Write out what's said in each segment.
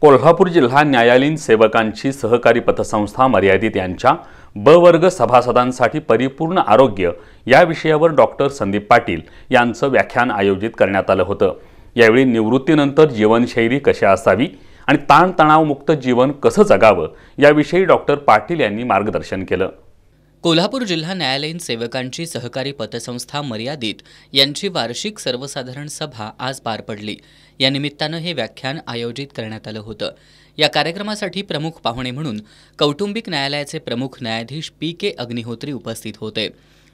कोल्हापूर जिल्हा न्यायालयीन सेवकांची सहकारी पतसंस्था मर्यादित यांच्या ब वर्ग सभासदांसाठी परिपूर्ण आरोग्य या विषयावर डॉक्टर संदीप पाटील यांचं व्याख्यान आयोजित करण्यात आलं होतं यावेळी निवृत्तीनंतर जीवनशैली कशा असावी आणि ताणतणावमुक्त जीवन कसं जगावं याविषयी डॉक्टर पाटील यांनी मार्गदर्शन केलं कोल्हापूर जिल्हा न्यायालयीन सेवकांची सहकारी पतसंस्था मर्यादित यांची वार्षिक सर्वसाधारण सभा आज पार पडली या निमित्तानं हे व्याख्यान आयोजित करण्यात आलं होतं या कार्यक्रमासाठी प्रमुख पाहुणे म्हणून कौटुंबिक न्यायालयाचे प्रमुख न्यायाधीश पी के अग्निहोत्री उपस्थित होते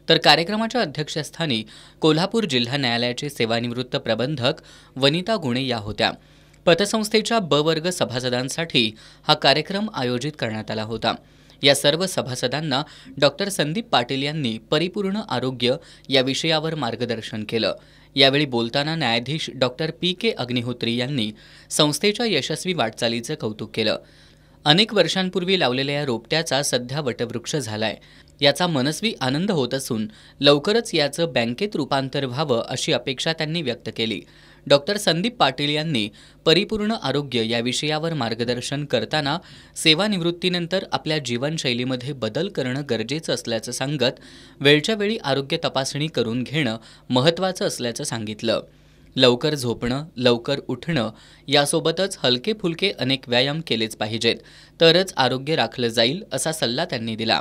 तर कार्यक्रमाच्या अध्यक्षस्थानी कोल्हापूर जिल्हा न्यायालयाचे सेवानिवृत्त प्रबंधक वनिता गुणे या होत्या पतसंस्थेच्या ब वर्ग सभासदांसाठी हा कार्यक्रम आयोजित करण्यात आला होता या सर्व सभासदांना डॉक्टर संदीप पाटील यांनी परिपूर्ण आरोग्य या विषयावर मार्गदर्शन केलं यावेळी बोलताना न्यायाधीश डॉक्टर पी के अग्निहोत्री यांनी संस्थेच्या यशस्वी वाटचालीचं कौतुक केलं अनेक वर्षांपूर्वी लावलेल्या या रोपट्याचा सध्या वटवृक्ष झालाय याचा मनस्वी आनंद होत असून लवकरच याचं बँकेत रूपांतर व्हावं अशी अपेक्षा त्यांनी व्यक्त केली डॉक्टर संदीप पाटील यांनी परिपूर्ण आरोग्य या विषयावर मार्गदर्शन करताना सेवानिवृत्तीनंतर आपल्या जीवनशैलीमध्ये बदल करणं गरजेचं असल्याचं सांगत वेळच्या वेळी आरोग्य तपासणी करून घेणं महत्वाचं असल्याचं सांगितलं लवकर झोपणं लवकर उठणं यासोबतच हलके फुलके अनेक व्यायाम केलेच पाहिजेत तरच आरोग्य राखलं जाईल असा सल्ला त्यांनी दिला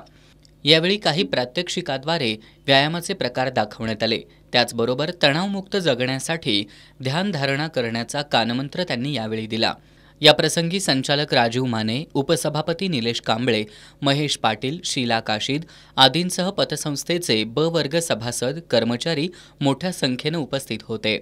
यावेळी काही प्रात्यक्षिकाद्वारे व्यायामाचे प्रकार दाखवण्यात आले त्याचबरोबर तणावमुक्त जगण्यासाठी ध्यानधारणा करण्याचा कानमंत्र त्यांनी यावेळी दिला या प्रसंगी संचालक राजीव माने उपसभापती निलेश कांबळे महेश पाटील शीला काशीद आदींसह पतसंस्थेचे ब वर्ग सभासद कर्मचारी मोठ्या संख्येनं उपस्थित होते